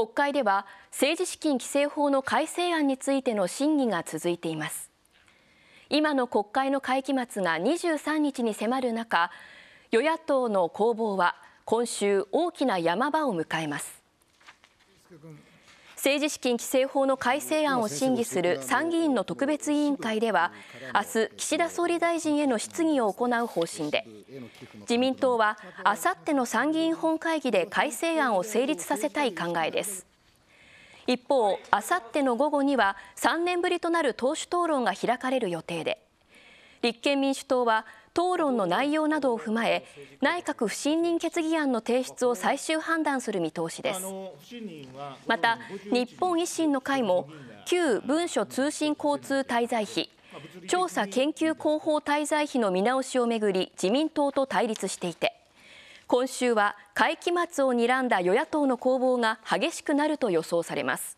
国会では政治資金規正法の改正案についての審議が続いています今の国会の会期末が23日に迫る中与野党の攻防は今週大きな山場を迎えます政治資金規正法の改正案を審議する参議院の特別委員会では、明日、岸田総理大臣への質疑を行う方針で、自民党はあさっての参議院本会議で改正案を成立させたい考えです。一方、あさっての午後には3年ぶりとなる党首討論が開かれる予定で、立憲民主党は討論の内容などを踏まえ内閣不信任決議案の提出を最終判断する見通しですまた日本維新の会も旧文書通信交通滞在費調査研究広報滞在費の見直しをめぐり自民党と対立していて今週は会期末を睨んだ与野党の攻防が激しくなると予想されます。